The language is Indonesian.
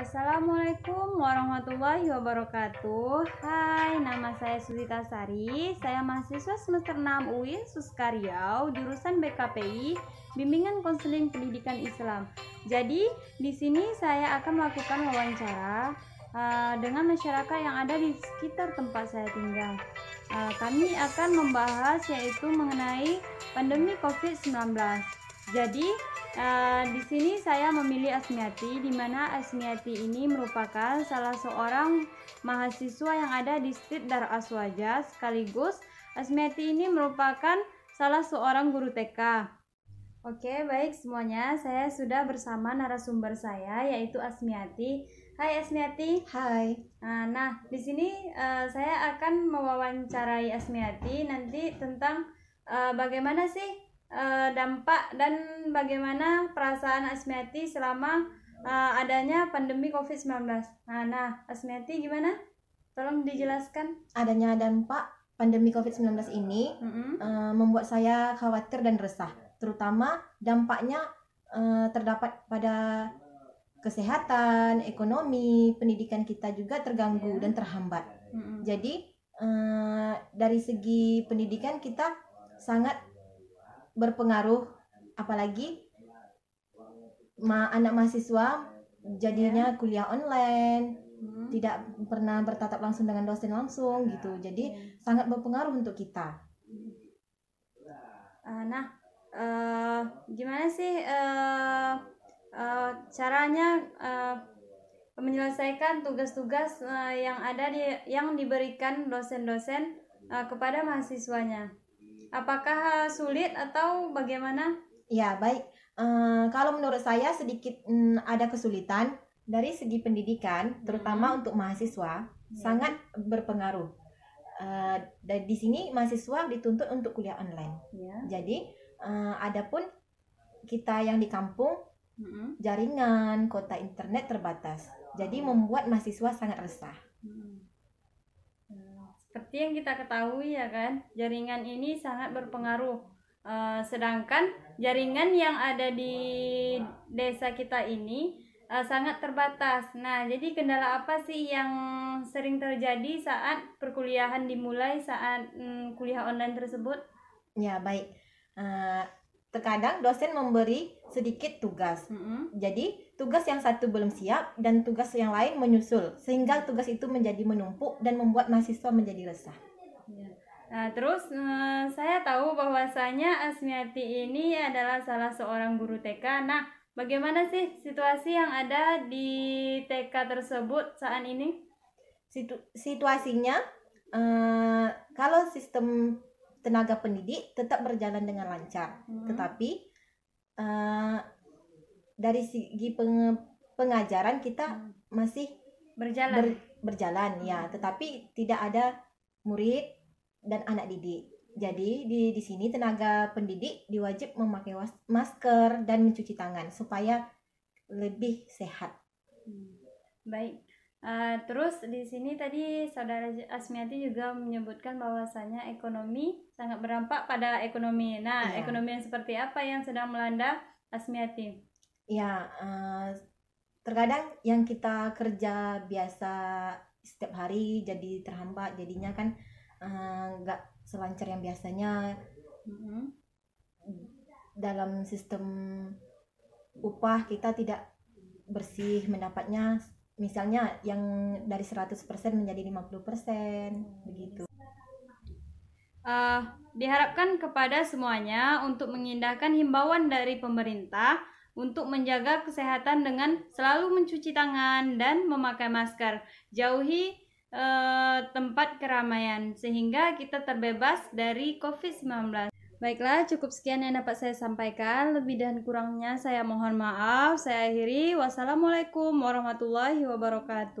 Assalamualaikum warahmatullahi wabarakatuh Hai, nama saya Susita Sari Saya mahasiswa semester 6 UIN Suskaryau Jurusan BKPI Bimbingan Konseling Pendidikan Islam Jadi, di sini saya akan melakukan wawancara uh, Dengan masyarakat yang ada di sekitar tempat saya tinggal uh, Kami akan membahas yaitu mengenai pandemi COVID-19 Jadi, Nah, di sini saya memilih Asmiati, di mana Asmiati ini merupakan salah seorang mahasiswa yang ada di Street Dar Aswaja, sekaligus Asmiati ini merupakan salah seorang guru TK. Oke, baik semuanya, saya sudah bersama narasumber saya yaitu Asmiati. Hai Asmiati. Hai. Nah, nah di sini uh, saya akan mewawancarai Asmiati nanti tentang uh, bagaimana sih Eh, dampak dan bagaimana perasaan Asmiati selama uh, adanya pandemi COVID-19. Nah, nah, Asmiati gimana? Tolong dijelaskan. Adanya dampak pandemi COVID-19 ini mm -hmm. uh, membuat saya khawatir dan resah, terutama dampaknya uh, terdapat pada kesehatan, ekonomi, pendidikan kita juga terganggu yeah. dan terhambat. Mm -hmm. Jadi uh, dari segi pendidikan kita sangat berpengaruh apalagi ma anak mahasiswa jadinya kuliah online hmm. tidak pernah bertatap langsung dengan dosen langsung gitu jadi sangat berpengaruh untuk kita uh, nah uh, gimana sih uh, uh, caranya uh, menyelesaikan tugas-tugas uh, yang ada di yang diberikan dosen-dosen uh, kepada mahasiswanya Apakah eh, sulit atau bagaimana? Ya, baik. Uh, kalau menurut saya sedikit um, ada kesulitan dari segi pendidikan, hmm. terutama untuk mahasiswa, hmm. sangat berpengaruh. Uh, di sini mahasiswa dituntut untuk kuliah online. Yeah. Jadi, uh, adapun kita yang di kampung, hmm. jaringan kota internet terbatas. Jadi hmm. membuat mahasiswa sangat resah. Hmm. Ya. Seperti yang kita ketahui ya kan, jaringan ini sangat berpengaruh. Uh, sedangkan jaringan yang ada di desa kita ini uh, sangat terbatas. Nah, jadi kendala apa sih yang sering terjadi saat perkuliahan dimulai saat mm, kuliah online tersebut? Ya, baik. Uh, terkadang dosen memberi sedikit tugas. Mm -hmm. Jadi tugas yang satu belum siap dan tugas yang lain menyusul sehingga tugas itu menjadi menumpuk dan membuat mahasiswa menjadi resah. Ya. Nah, terus eh, saya tahu bahwasanya Asmiati ini adalah salah seorang guru TK. Nah, bagaimana sih situasi yang ada di TK tersebut saat ini? Situ situasinya eh, kalau sistem tenaga pendidik tetap berjalan dengan lancar, hmm. tetapi Eh, dari segi peng, pengajaran kita hmm. masih berjalan ber, berjalan ya hmm. tetapi tidak ada murid dan anak didik jadi di di sini tenaga pendidik diwajib memakai was, masker dan mencuci tangan supaya lebih sehat hmm. baik Eh, terus di sini tadi saudara Asmiati juga menyebutkan bahwasanya ekonomi sangat berdampak pada ekonomi. Nah, ya. ekonomi yang seperti apa yang sedang melanda Asmiati? Ya, uh, terkadang yang kita kerja biasa setiap hari jadi terhambat, jadinya kan eh, nggak uh, selancar yang biasanya. Mm-hmm. Dalam sistem upah kita tidak bersih mendapatnya misalnya yang dari 100% menjadi 50% hmm. begitu. Uh, diharapkan kepada semuanya untuk mengindahkan himbauan dari pemerintah untuk menjaga kesehatan dengan selalu mencuci tangan dan memakai masker. Jauhi uh, tempat keramaian sehingga kita terbebas dari COVID-19. Baiklah, cukup sekian yang dapat saya sampaikan. Lebih dan kurangnya saya mohon maaf. Saya akhiri. Wassalamualaikum warahmatullahi wabarakatuh.